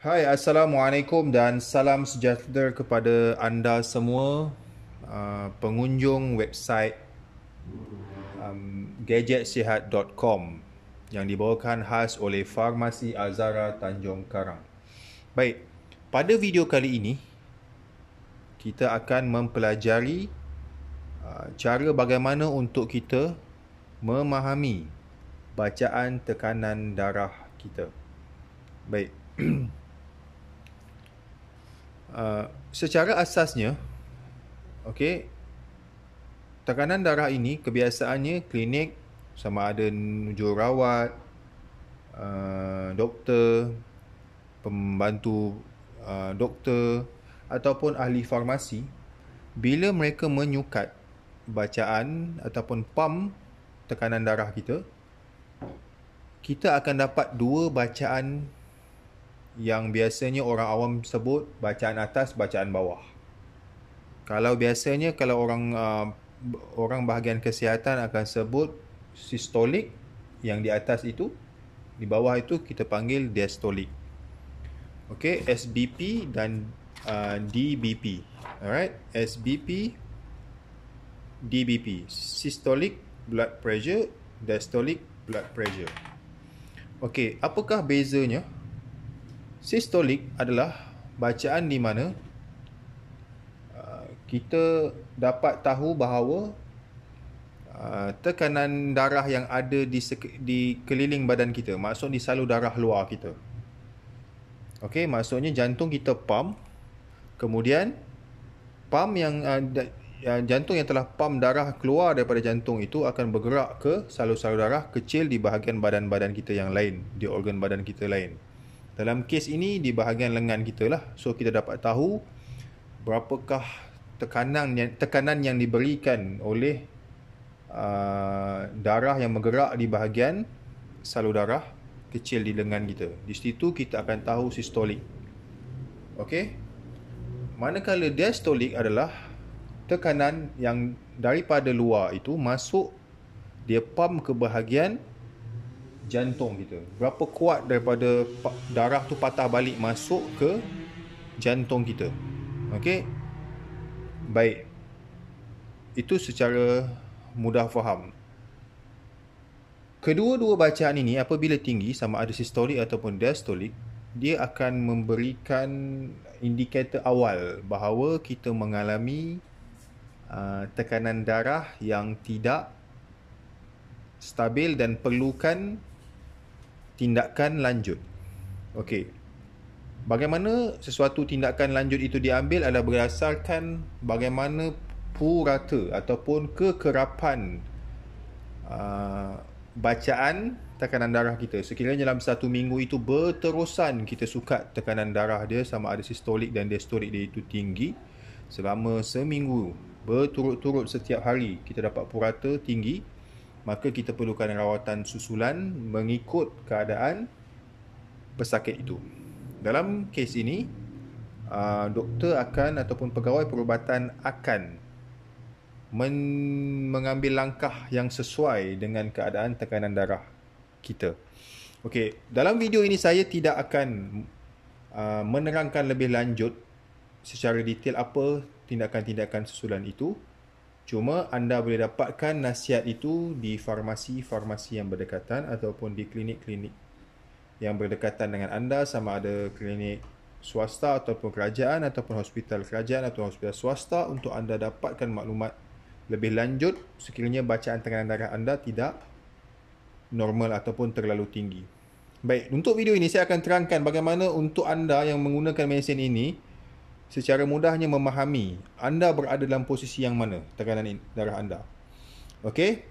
Hai, Assalamualaikum dan salam sejahtera kepada anda semua uh, pengunjung website um, gadgetsihat.com yang dibawakan khas oleh Farmasi Azara Tanjung Karang. Baik, pada video kali ini kita akan mempelajari uh, cara bagaimana untuk kita memahami bacaan tekanan darah kita. Baik. Uh, secara asasnya okey tekanan darah ini kebiasaannya klinik sama ada jururawat uh, doktor pembantu uh, doktor ataupun ahli farmasi bila mereka menyukat bacaan ataupun pump tekanan darah kita kita akan dapat dua bacaan yang biasanya orang awam sebut bacaan atas bacaan bawah kalau biasanya kalau orang uh, orang bahagian kesihatan akan sebut sistolik yang di atas itu di bawah itu kita panggil diastolik okey SBP dan uh, DBP alright SBP DBP systolic blood pressure diastolic blood pressure okey apakah bezanya Sistolik adalah bacaan di mana uh, kita dapat tahu bahawa uh, tekanan darah yang ada di, keliling badan kita maksud di salur darah luar kita. Okey, maksudnya jantung kita pump kemudian pump uh, yang jantung yang telah pump darah keluar daripada jantung itu akan bergerak ke salur-salur darah kecil di bahagian badan-badan kita yang lain, di organ badan kita lain. Dalam kes ini di bahagian lengan kita lah. So kita dapat tahu berapakah tekanan yang, tekanan yang diberikan oleh uh, darah yang bergerak di bahagian salur darah kecil di lengan kita. Di situ kita akan tahu sistolik. Okey. Manakala diastolik adalah tekanan yang daripada luar itu masuk dia pump ke bahagian jantung kita berapa kuat daripada darah tu patah balik masuk ke jantung kita okay? baik itu secara mudah faham kedua-dua bacaan ini apabila tinggi sama ada sistolik ataupun diastolik dia akan memberikan indikator awal bahawa kita mengalami uh, tekanan darah yang tidak stabil dan perlukan tindakan lanjut. Okey. Bagaimana sesuatu tindakan lanjut itu diambil adalah berdasarkan bagaimana purata ataupun kekerapan uh, bacaan tekanan darah kita. Sekiranya dalam satu minggu itu berterusan kita suka tekanan darah dia sama ada sistolik dan diastolik dia itu tinggi selama seminggu berturut-turut setiap hari kita dapat purata tinggi maka kita perlukan rawatan susulan mengikut keadaan pesakit itu. Dalam kes ini, uh, doktor akan ataupun pegawai perubatan akan mengambil langkah yang sesuai dengan keadaan tekanan darah kita. Okey, dalam video ini saya tidak akan uh, menerangkan lebih lanjut secara detail apa tindakan-tindakan susulan itu Cuma anda boleh dapatkan nasihat itu di farmasi-farmasi yang berdekatan ataupun di klinik-klinik yang berdekatan dengan anda sama ada klinik swasta ataupun kerajaan ataupun hospital kerajaan atau hospital swasta untuk anda dapatkan maklumat lebih lanjut sekiranya bacaan tekanan darah anda tidak normal ataupun terlalu tinggi. Baik, untuk video ini saya akan terangkan bagaimana untuk anda yang menggunakan mesin ini secara mudahnya memahami anda berada dalam posisi yang mana tekanan darah anda. Okey?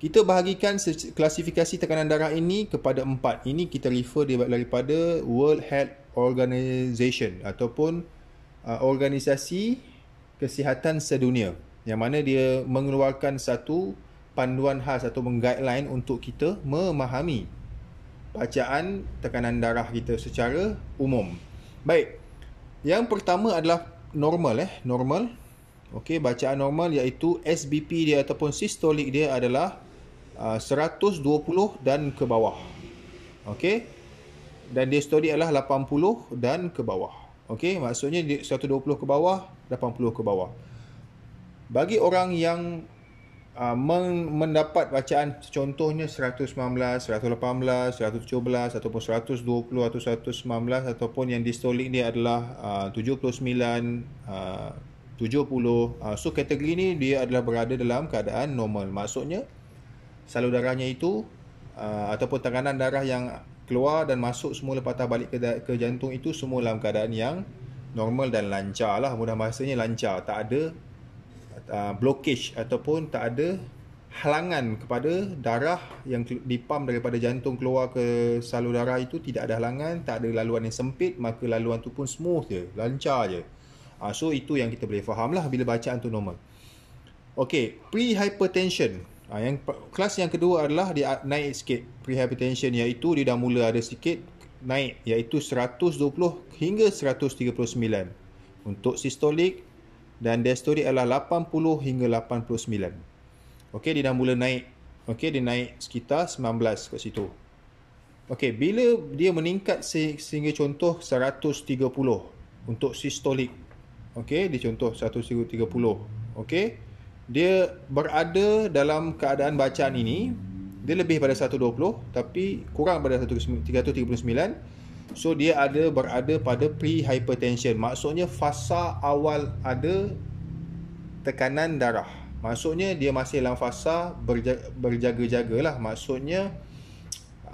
Kita bahagikan klasifikasi tekanan darah ini kepada empat. Ini kita refer daripada World Health Organization ataupun uh, organisasi kesihatan sedunia yang mana dia mengeluarkan satu panduan khas atau guideline untuk kita memahami bacaan tekanan darah kita secara umum. Baik, yang pertama adalah normal eh, normal. Okey, bacaan normal iaitu SBP dia ataupun sistolik dia adalah uh, 120 dan ke bawah. Okey. Dan diastolik adalah 80 dan ke bawah. Okey, maksudnya 120 ke bawah, 80 ke bawah. Bagi orang yang uh, mendapat bacaan contohnya 119, 118, 117 ataupun 120, 100, 119 ataupun yang distolik ni adalah uh, 79, uh, 70. Uh, so kategori ni dia adalah berada dalam keadaan normal. Maksudnya salur darahnya itu uh, ataupun tekanan darah yang keluar dan masuk semula patah balik ke, ke jantung itu semua dalam keadaan yang normal dan lancar lah mudah bahasanya lancar tak ada uh, blockage ataupun tak ada halangan kepada darah yang dipam daripada jantung keluar ke salur darah itu tidak ada halangan, tak ada laluan yang sempit, maka laluan tu pun smooth je, lancar je. Uh, so itu yang kita boleh faham lah bila bacaan tu normal. Okay, pre-hypertension. Uh, yang, kelas yang kedua adalah dia naik sikit pre-hypertension iaitu dia dah mula ada sikit naik iaitu 120 hingga 139 untuk sistolik dan destro rate adalah 80 hingga 89. Okey dia dah mula naik. Okey dia naik sekitar 19 kat situ. Okey bila dia meningkat sehingga contoh 130 untuk sistolik. Okey dia contoh 130. Okey dia berada dalam keadaan bacaan ini dia lebih pada 120 tapi kurang pada 139 So dia ada berada pada prehypertension. Maksudnya fasa awal ada tekanan darah. Maksudnya dia masih dalam fasa berjaga-jagalah. Maksudnya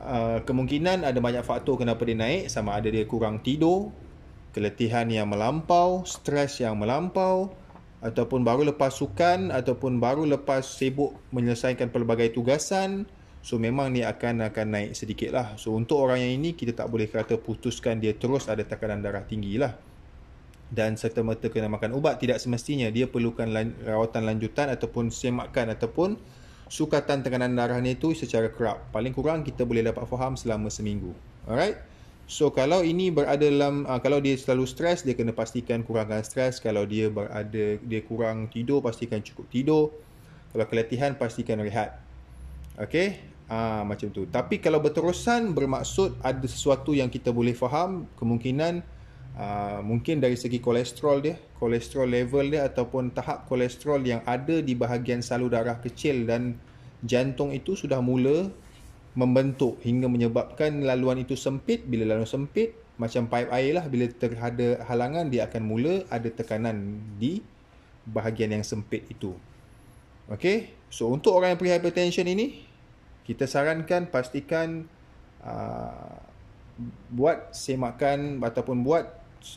Uh, kemungkinan ada banyak faktor kenapa dia naik sama ada dia kurang tidur, keletihan yang melampau, stres yang melampau ataupun baru lepas sukan ataupun baru lepas sibuk menyelesaikan pelbagai tugasan So memang ni akan akan naik sedikit lah. So untuk orang yang ini kita tak boleh kata putuskan dia terus ada tekanan darah tinggi lah. Dan serta-merta kena makan ubat tidak semestinya dia perlukan lan, rawatan lanjutan ataupun semakan ataupun sukatan tekanan darah ni tu secara kerap. Paling kurang kita boleh dapat faham selama seminggu. Alright. So kalau ini berada dalam uh, kalau dia selalu stres dia kena pastikan kurangkan stres. Kalau dia berada dia kurang tidur pastikan cukup tidur. Kalau keletihan pastikan rehat. Okay, ha, macam tu. Tapi kalau berterusan bermaksud ada sesuatu yang kita boleh faham kemungkinan Uh, mungkin dari segi kolesterol dia, kolesterol level dia ataupun tahap kolesterol yang ada di bahagian salur darah kecil dan jantung itu sudah mula membentuk hingga menyebabkan laluan itu sempit. Bila laluan sempit, macam pipe air lah bila terhadap halangan dia akan mula ada tekanan di bahagian yang sempit itu. Okay, so untuk orang yang prehypertension ini, kita sarankan pastikan uh, buat semakan ataupun buat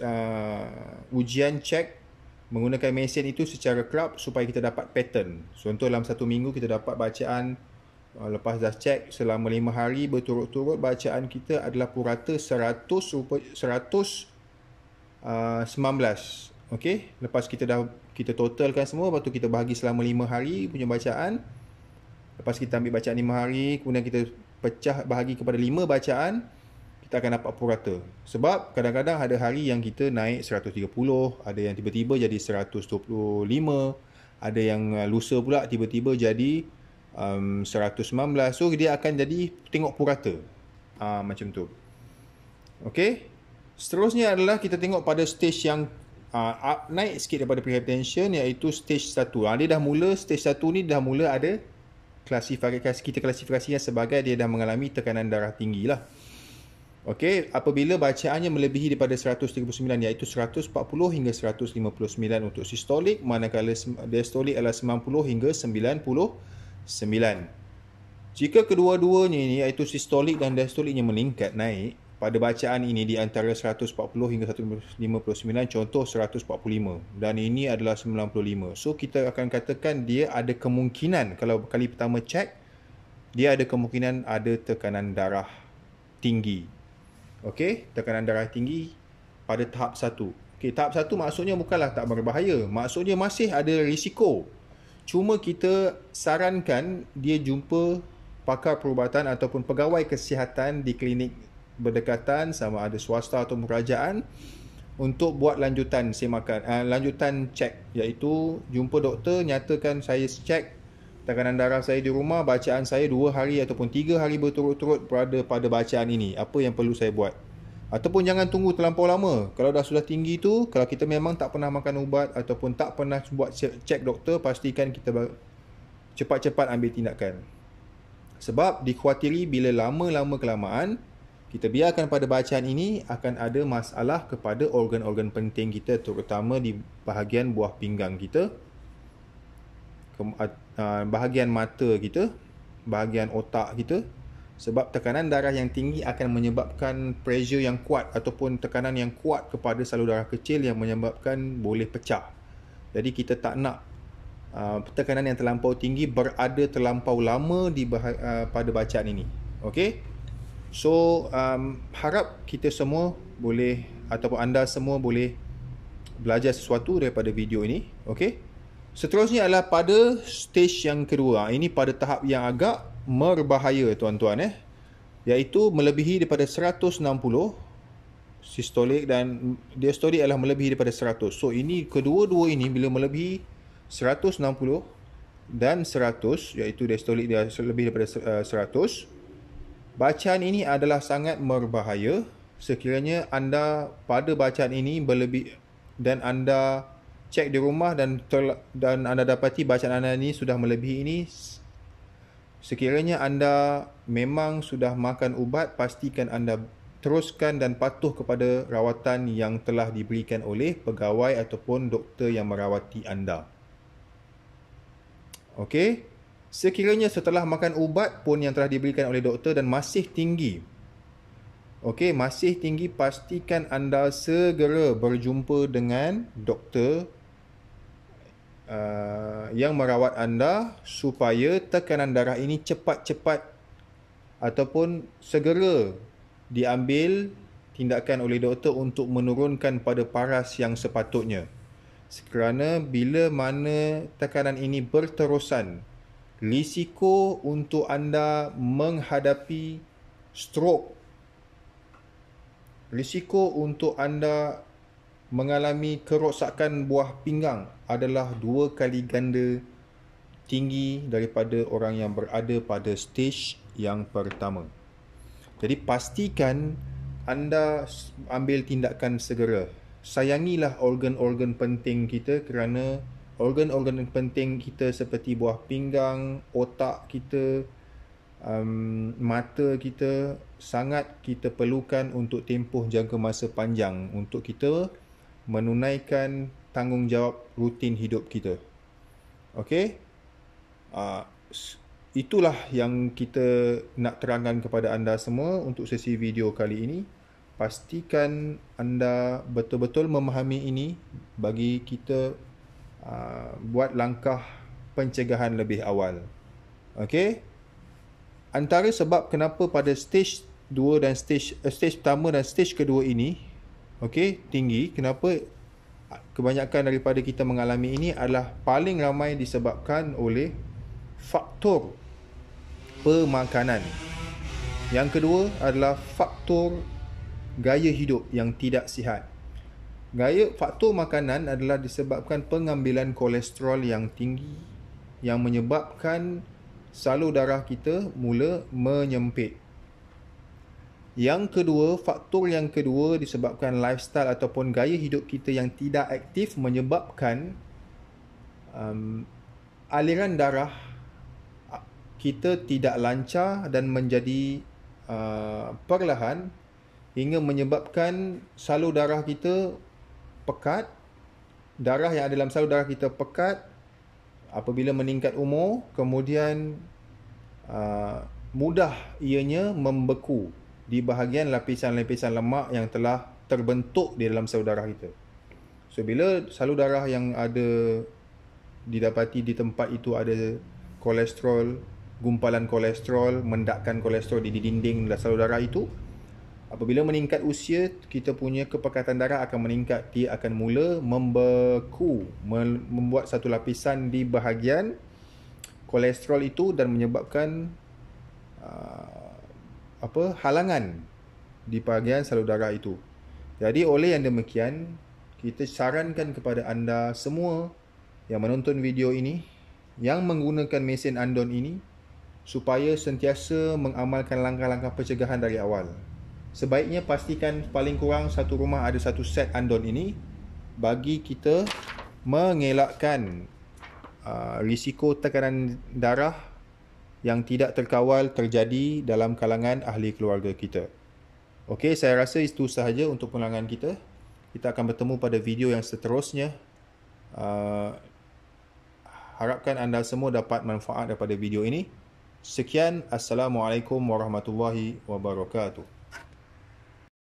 uh, ujian cek menggunakan mesin itu secara kerap supaya kita dapat pattern. Contoh dalam satu minggu kita dapat bacaan ah, lepas dah cek selama lima hari berturut-turut bacaan kita adalah purata 100 seratus sembilan belas. 19. Okey, lepas kita dah kita totalkan semua lepas tu kita bahagi selama lima hari punya bacaan Lepas kita ambil bacaan lima hari, kemudian kita pecah bahagi kepada lima bacaan, kita akan dapat purata. Sebab kadang-kadang ada hari yang kita naik 130, ada yang tiba-tiba jadi 125, ada yang uh, lusa pula tiba-tiba jadi um, 119. So dia akan jadi tengok purata. Uh, macam tu. Okay, Seterusnya adalah kita tengok pada stage yang uh, up, naik sikit daripada prehypertension iaitu stage 1. Uh, ah, dia dah mula, stage 1 ni dah mula ada klasifikasi kita klasifikasinya sebagai dia dah mengalami tekanan darah tinggi lah. Okey, apabila bacaannya melebihi daripada 139 iaitu 140 hingga 159 untuk sistolik manakala diastolik adalah 90 hingga 99. Jika kedua-duanya ini iaitu sistolik dan diastoliknya meningkat naik pada bacaan ini di antara 140 hingga 159 contoh 145 dan ini adalah 95. So kita akan katakan dia ada kemungkinan kalau kali pertama cek dia ada kemungkinan ada tekanan darah tinggi. Okey, tekanan darah tinggi pada tahap 1. Okey, tahap 1 maksudnya bukanlah tak berbahaya, maksudnya masih ada risiko. Cuma kita sarankan dia jumpa pakar perubatan ataupun pegawai kesihatan di klinik berdekatan sama ada swasta atau kerajaan untuk buat lanjutan semakan uh, lanjutan cek iaitu jumpa doktor nyatakan saya cek tekanan darah saya di rumah bacaan saya dua hari ataupun tiga hari berturut-turut berada pada bacaan ini apa yang perlu saya buat ataupun jangan tunggu terlampau lama kalau dah sudah tinggi tu kalau kita memang tak pernah makan ubat ataupun tak pernah buat cek doktor pastikan kita cepat-cepat ambil tindakan sebab dikhawatiri bila lama-lama kelamaan kita biarkan pada bacaan ini akan ada masalah kepada organ-organ penting kita terutama di bahagian buah pinggang kita bahagian mata kita bahagian otak kita sebab tekanan darah yang tinggi akan menyebabkan pressure yang kuat ataupun tekanan yang kuat kepada salur darah kecil yang menyebabkan boleh pecah jadi kita tak nak uh, tekanan yang terlampau tinggi berada terlampau lama di uh, pada bacaan ini okey So um, harap kita semua boleh ataupun anda semua boleh belajar sesuatu daripada video ini. Okay. Seterusnya adalah pada stage yang kedua. Ah, ini pada tahap yang agak merbahaya tuan-tuan eh. Iaitu melebihi daripada 160 sistolik dan diastolik adalah melebihi daripada 100. So ini kedua-dua ini bila melebihi 160 dan 100 iaitu diastolik dia lebih daripada 100 eh, Bacaan ini adalah sangat berbahaya sekiranya anda pada bacaan ini berlebih dan anda cek di rumah dan ter, dan anda dapati bacaan anda ini sudah melebihi ini sekiranya anda memang sudah makan ubat pastikan anda teruskan dan patuh kepada rawatan yang telah diberikan oleh pegawai ataupun doktor yang merawati anda. Okey? sekiranya setelah makan ubat pun yang telah diberikan oleh doktor dan masih tinggi. Okey, masih tinggi pastikan anda segera berjumpa dengan doktor uh, yang merawat anda supaya tekanan darah ini cepat-cepat ataupun segera diambil tindakan oleh doktor untuk menurunkan pada paras yang sepatutnya. Kerana bila mana tekanan ini berterusan risiko untuk anda menghadapi strok risiko untuk anda mengalami kerosakan buah pinggang adalah dua kali ganda tinggi daripada orang yang berada pada stage yang pertama. Jadi pastikan anda ambil tindakan segera. Sayangilah organ-organ penting kita kerana organ-organ penting kita seperti buah pinggang, otak kita, um, mata kita sangat kita perlukan untuk tempoh jangka masa panjang untuk kita menunaikan tanggungjawab rutin hidup kita. Okey? Uh, itulah yang kita nak terangkan kepada anda semua untuk sesi video kali ini. Pastikan anda betul-betul memahami ini bagi kita Ah, buat langkah pencegahan lebih awal. Okey. Antara sebab kenapa pada stage 2 dan stage eh, stage pertama dan stage kedua ini okey tinggi kenapa kebanyakan daripada kita mengalami ini adalah paling ramai disebabkan oleh faktor pemakanan. Yang kedua adalah faktor gaya hidup yang tidak sihat. Gaya faktor makanan adalah disebabkan pengambilan kolesterol yang tinggi yang menyebabkan salur darah kita mula menyempit. Yang kedua, faktor yang kedua disebabkan lifestyle ataupun gaya hidup kita yang tidak aktif menyebabkan um, aliran darah kita tidak lancar dan menjadi uh, perlahan hingga menyebabkan salur darah kita pekat darah yang ada dalam saluran darah kita pekat apabila meningkat umur kemudian uh, mudah ianya membeku di bahagian lapisan-lapisan lemak yang telah terbentuk di dalam saluran darah kita so bila saluran darah yang ada didapati di tempat itu ada kolesterol gumpalan kolesterol mendakkan kolesterol di dinding saluran darah itu Apabila meningkat usia, kita punya kepekatan darah akan meningkat. Dia akan mula membeku, membuat satu lapisan di bahagian kolesterol itu dan menyebabkan uh, apa halangan di bahagian salur darah itu. Jadi oleh yang demikian, kita sarankan kepada anda semua yang menonton video ini, yang menggunakan mesin andon ini, supaya sentiasa mengamalkan langkah-langkah pencegahan dari awal sebaiknya pastikan paling kurang satu rumah ada satu set andon ini bagi kita mengelakkan uh, risiko tekanan darah yang tidak terkawal terjadi dalam kalangan ahli keluarga kita. Okey, saya rasa itu sahaja untuk penerangan kita. Kita akan bertemu pada video yang seterusnya. Uh, harapkan anda semua dapat manfaat daripada video ini. Sekian, Assalamualaikum Warahmatullahi Wabarakatuh.